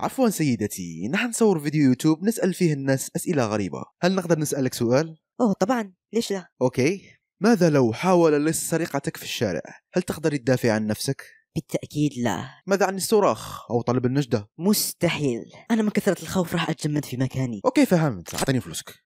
عفوا سيدتي نحن نصور فيديو يوتيوب نسأل فيه الناس أسئلة غريبة هل نقدر نسألك سؤال؟ أوه طبعا ليش لا؟ أوكي ماذا لو حاول لص سرقتك في الشارع؟ هل تقدر تدافع عن نفسك؟ بالتأكيد لا ماذا عن الصراخ أو طلب النجدة؟ مستحيل أنا من كثرة الخوف راح أتجمد في مكاني أوكي فهمت أعطيني فلوسك